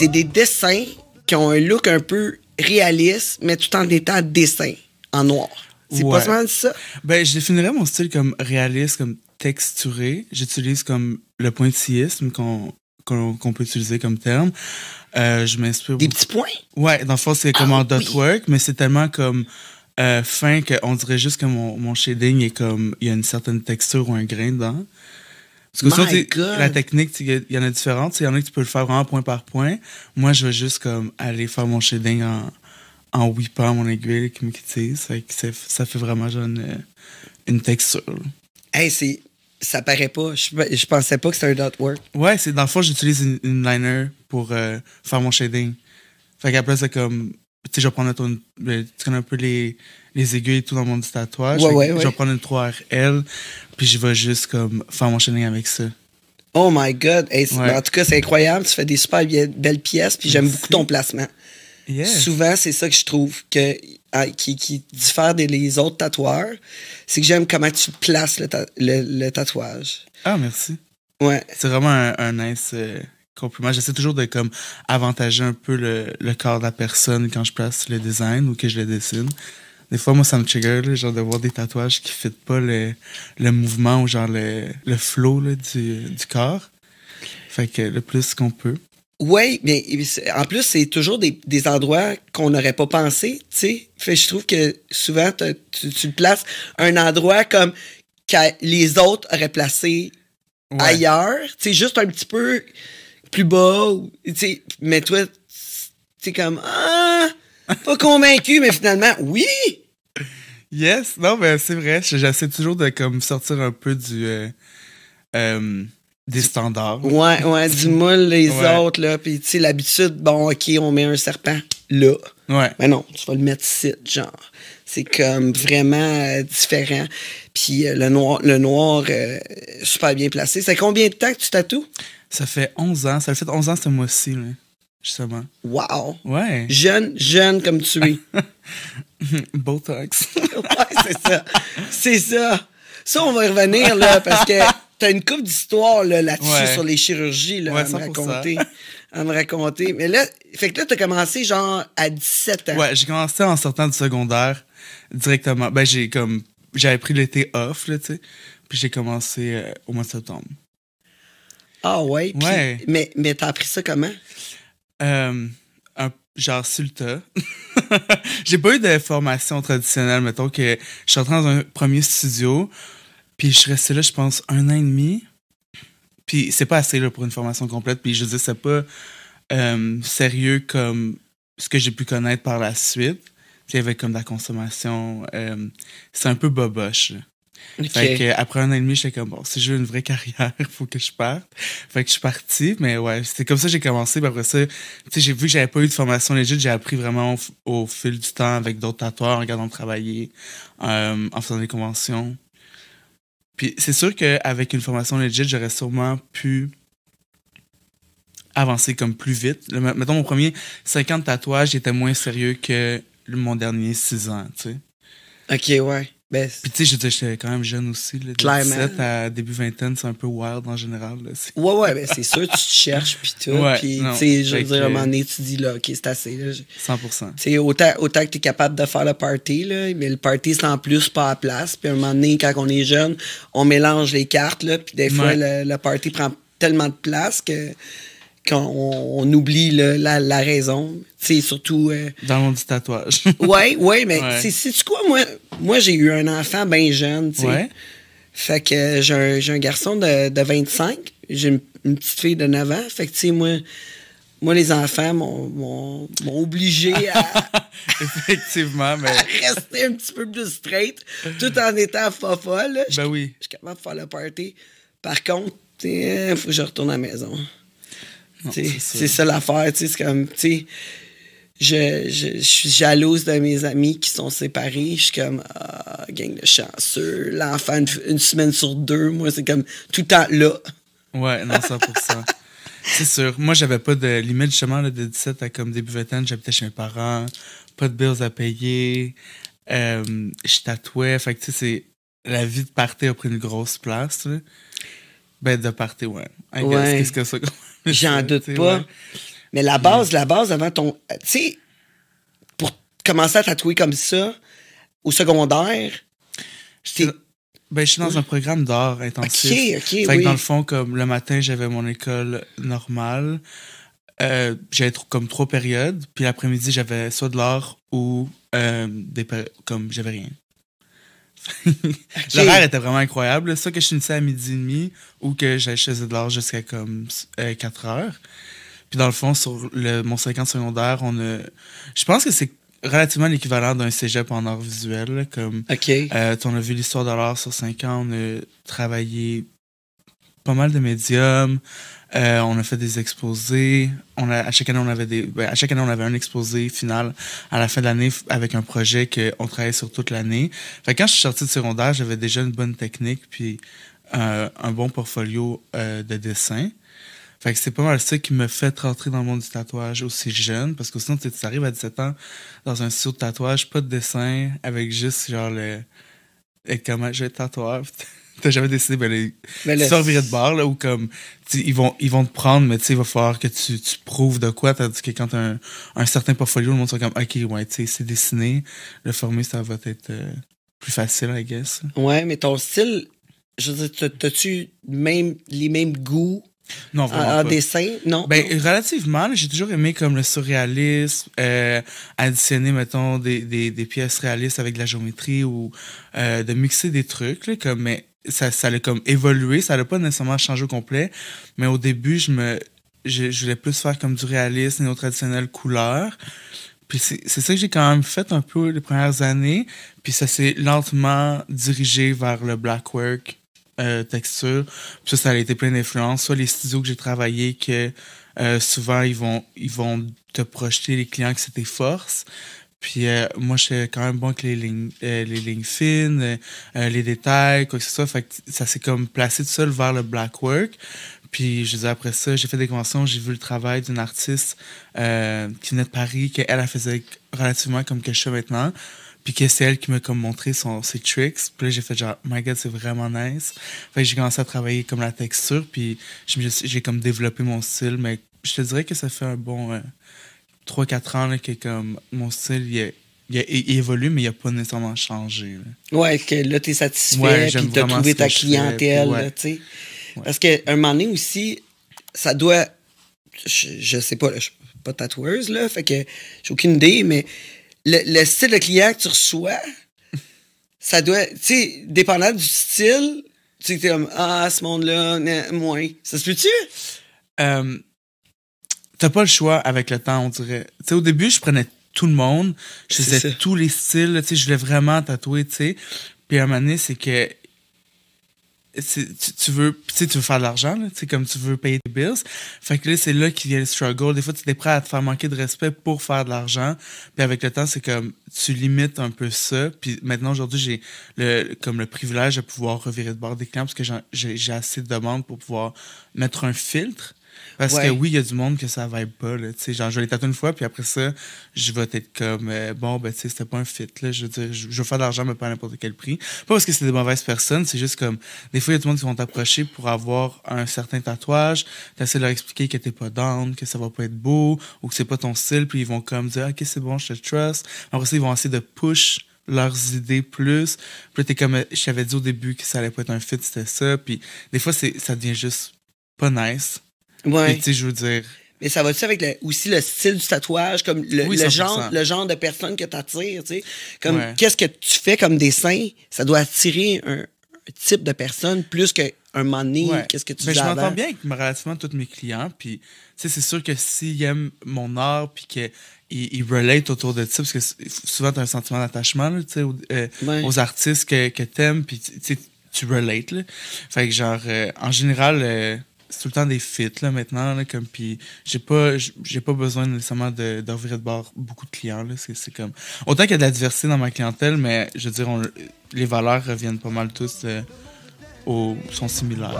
c'est des dessins qui ont un look un peu réaliste, mais tout en étant dessin en noir. C'est pas seulement ça? Ben, je définirais mon style comme réaliste, comme texturé. J'utilise comme le pointillisme qu'on peut utiliser comme terme. Euh, je m'inspire. Des petits points? Ouais, dans le fond, c'est comme un ah en dot work, mais c'est tellement comme euh, fin qu'on dirait juste que mon, mon shading est comme. Il y a une certaine texture ou un grain dedans. Parce que ça, la technique, il y en a différentes. Il y en a que tu peux le faire vraiment point par point. Moi, je vais juste comme aller faire mon shading en, en whippant mon aiguille qui me Ça fait vraiment une, texture. Hey, c'est. Ça paraît pas. Je, je pensais pas que c'était un dot work. Ouais, c'est dans le fond, j'utilise une, liner pour euh, faire mon shading. Fait c'est comme tu sais, je vais prendre ben, un peu les, aiguilles et tout dans mon du tatouage. Ouais, ouais, Je vais prendre une 3RL, puis je vais juste comme faire mon chaîne avec ça. Oh my God! en tout cas, c'est incroyable. Tu fais des super belles pièces, puis j'aime beaucoup ton placement. Souvent, c'est ça que je trouve que, ah, qui, diffère des les autres tatoueurs. C'est que j'aime comment tu places le, tatouage. Ah, merci. Ouais. C'est vraiment un, nice. Euh, compliment. J'essaie toujours de comme avantager un peu le, corps de la personne quand je place le design ou que je le dessine. Des fois, moi, ça me trigger, genre de voir des tatouages qui ne fitent pas le, mouvement ou genre le, le flow du, corps. Fait que le plus qu'on peut. Oui, mais en plus, c'est toujours des, endroits qu'on n'aurait pas pensé, tu sais. Fait je trouve que souvent, tu, tu places un endroit comme que les autres auraient placé ailleurs. Tu juste un petit peu plus bas, mais toi, c'est comme, ah, pas convaincu, mais finalement, oui! Yes, non, mais c'est vrai, j'essaie toujours de comme sortir un peu du, euh, euh, des standards. Ouais, ouais, du moule les autres, là, puis tu sais, l'habitude, bon, ok, on met un serpent là. Ouais. Mais non, tu vas le mettre ici, genre. C'est comme vraiment euh, différent. Puis le noir, le noir super bien placé. C'est combien de temps que tu tatoues? Ça fait 11 ans. Ça fait 11 ans ce mois-ci, justement. Wow! Ouais. Jeune, jeune comme tu es. Botox. ouais, c'est ça. C'est ça. Ça, on va y revenir, là, parce que t'as une coupe d'histoire là-dessus là sur les chirurgies là, à me raconter. à me raconter. Mais là, fait que là, t'as commencé genre à 17 ans. Ouais, j'ai commencé en sortant du secondaire directement. Ben, j'ai comme. J'avais pris l'été off, là, tu sais. Puis j'ai commencé euh, au mois de septembre. Ah ouais? Mais, t'as appris ça comment? Euh, genre sur le tas. J'ai pas eu de formation traditionnelle, mettons que je suis rentré dans un premier studio, puis je suis resté là, je pense, un an et demi. Puis c'est pas assez pour une formation complète, puis je dis c'est pas euh, sérieux comme ce que j'ai pu connaître par la suite. Puis avait comme de la consommation, euh, c'est un peu boboche. Fait après un an et demi, j'étais comme, bon, si je veux une vraie carrière, il faut que je parte. Fait que je suis parti, mais ouais, c'est comme ça que j'ai commencé. Puis après ça, tu sais, j'ai vu que j'avais pas eu de formation légitime, j'ai appris vraiment au, fil du temps avec d'autres tatoueurs, en regardant travailler, euh, en faisant des conventions. Puis c'est sûr qu'avec une formation légitime, j'aurais sûrement pu avancer comme plus vite. maintenant mettons, mon premier 50 tatouages j'étais moins sérieux que mon dernier 6 ans, tu sais. OK, ouais. Ben, puis tu sais, j'étais quand même jeune aussi. Là, à début vingtaine, c'est un peu wild en général. Oui, ouais, ouais, ben, c'est sûr, tu te cherches puis tout. puis tu sais, je veux dire, à un moment donné, tu dis là, OK, c'est assez. 100%. Tu sais, autant, que tu es capable de faire le party, là, mais le party, c'est en plus pas à place. Puis à un moment donné, quand on est jeune, on mélange les cartes, là, puis des fois, le, party prend tellement de place que quand on, oublie la, la, raison. C'est surtout. Euh, Dans mon tatouage. oui, oui, mais c'est tu quoi, moi, moi j'ai eu un enfant bien jeune, tu sais. Fait que j'ai un, garçon de, de 25, j'ai une, petite fille de 9 ans. Fait que, tu sais, moi, moi, les enfants m'ont obligé à. Effectivement, mais. à rester un petit peu plus straight, tout en étant fofolle. Ben oui. Je suis capable de faire le party. Par contre, il faut que je retourne à la maison. C'est ça l'affaire, c'est comme, tu sais, je, suis jalouse de mes amis qui sont séparés. Je suis comme, ah, gang de chanceux. L'enfant, une, semaine sur deux, moi, c'est comme tout le temps là. Ouais, non, 100 C'est sûr. Moi, j'avais pas de limite, justement, chemin de 17 à comme début vingtaine. J'habitais chez mes parents, pas de bills à payer. Euh, je tatouais. Fait que, tu sais, la vie de partir a pris une grosse place. Ben, de party, ouais. I ouais. ce que ça? J'en doute pas. Mais la base, la base avant ton. Tu sais, pour commencer à tatouer comme ça, au secondaire, j'étais. Ben, je suis dans un programme d'art intensif. OK, OK, fait que dans le fond, comme le matin, j'avais mon école normale. Euh, j'avais comme trois périodes. Puis l'après-midi, j'avais soit de l'art ou euh, des comme j'avais rien. okay. était vraiment incroyable. Soit que je finissais à midi et demi ou que j'allais chez l'art jusqu'à comme 4 euh, heures. Puis dans le fond, sur le, mon 50 secondaire, on a. Je pense que c'est relativement l'équivalent d'un cégep en art visuel. comme, euh, on a vu l'histoire de l'art sur 5 ans, on a travaillé pas mal de médiums. Euh, on a fait des exposés. On à, chaque année, on avait des, ben, à chaque année, on avait un exposé final à la fin de l'année avec un projet qu'on travaillait sur toute l'année. Fait quand je suis sorti de secondaire, j'avais déjà une bonne technique puis euh, un bon portfolio euh, de dessin. Fait que c'est pas mal ça qui me fait rentrer dans le monde du tatouage aussi jeune, parce que sinon, tu arrives à 17 ans dans un studio de tatouage, pas de dessin, avec juste genre le. Et comment je vais t'as jamais décidé, ben, ben, de sortir de bord, ou comme, ils vont, ils vont te prendre, mais tu sais, il va falloir que tu, prouves de quoi, tandis que quand un, certain portfolio, le monde sera comme, ok, ouais, tu sais, c'est dessiné, le former, ça va être euh, plus facile, I guess. Ouais, mais ton style, je veux dire, t'as-tu même, les mêmes goûts? en, dessin, non? Ben, relativement, j'ai toujours aimé comme le surréalisme, euh, additionner, mettons, des, des, pièces réalistes avec de la géométrie ou euh, de mixer des trucs, comme, mais ça, ça a comme évolué, ça n'a pas nécessairement changé au complet, mais au début, je me je, voulais plus faire comme du réalisme, néo traditionnel couleur. Puis c'est ça que j'ai quand même fait un peu les premières années, puis ça s'est lentement dirigé vers le black work euh, texture. Puis ça, ça a été plein d'influence. soit les studios que j'ai travaillé que euh, souvent ils vont ils vont te projeter les clients que c'était « force ». Puis euh, moi, je quand même bon que les lignes, euh, les fines, euh, les détails, quoi que ce soit. Fait que ça s'est comme placé tout seul vers le black work. Puis je dis après ça, j'ai fait des conventions, j'ai vu le travail d'une artiste qui venait de Paris, qu'elle elle faisait relativement comme que je maintenant. Puis que c'est elle qui m'a comme montré son, ses tricks. Puis là, j'ai fait genre, my god, c'est vraiment nice. Fait que j'ai commencé à travailler comme la texture, puis j'ai comme développé mon style. Mais je te dirais que ça fait un bon 3-4 ans que comme mon style, il, évolue, mais il n'a pas nécessairement changé. Là. Ouais, que là, tu es satisfait, ouais, puis tu as trouvé ta clientèle. tu sais Parce qu'à un moment donné aussi, ça doit. Je, ne sais pas, je suis pas tatoueuse, là, fait que j'ai aucune idée, mais le, le, style de client que tu reçois, ça doit. Tu sais, dépendant du style, tu es comme, ah, ce monde-là, moins. Ça se peut-tu? Euh, t'as pas le choix avec le temps, on dirait. sais au début, je prenais tout le monde, je faisais tous les styles, je voulais vraiment tatouer, tu sais. Puis à un moment donné, c'est que tu, tu, veux tu veux faire de l'argent tu comme tu veux payer tes bills fait que là c'est là qu'il y a le struggle des fois tu es prêt à te faire manquer de respect pour faire de l'argent puis avec le temps c'est comme tu limites un peu ça puis maintenant aujourd'hui j'ai le comme le privilège de pouvoir revirer de bord des clients parce que j'ai assez de demandes pour pouvoir mettre un filtre parce que oui, il y a du monde que ça va pas. Là, genre, je vais les une fois, puis après ça, je vais être comme euh, bon, ben, tu sais, c'était pas un fit. Là, je veux dire, je, veux faire de l'argent, mais pas à n'importe quel prix. Pas parce que c'est des mauvaises personnes, c'est juste comme des fois, il y a du monde qui vont t'approcher pour avoir un certain tatouage. Tu essaies de leur expliquer que t'es pas down, que ça va pas être beau, ou que c'est pas ton style, puis ils vont comme dire, ok, c'est bon, je te trust. Après ça, ils vont essayer de push leurs idées plus. Puis t'es comme, euh, je t'avais dit au début que ça allait pas être un fit, c'était ça. Puis des fois, c'est, ça devient juste pas nice. Ouais. Tu sais, je veux dire. Mais ça va-tu avec le, aussi le style du tatouage, comme le, le genre, le genre de personne que tu attires, tu sais? Comme qu'est-ce que tu fais comme dessin? Ça doit attirer un, type de personne plus qu'un un qu'est-ce que tu fais? Ben, je m'entends bien avec relativement tous mes clients, puis tu sais, c'est sûr que s'ils aiment mon art, puis que ils, autour de ça, parce que souvent, tu as un sentiment d'attachement aux, sais, euh, aux artistes que, que t'aimes, puis tu relates. Là. Fait que, genre, euh, en général, euh, c'est tout le temps des fits là, maintenant. Là, comme, puis j'ai pas, j'ai pas besoin nécessairement d'ouvrir de, de bord beaucoup de clients. Là, c'est, comme... Autant qu'il y a de la diversité dans ma clientèle, mais je veux dire, on, les valeurs reviennent pas mal tous euh, au, sont similaires.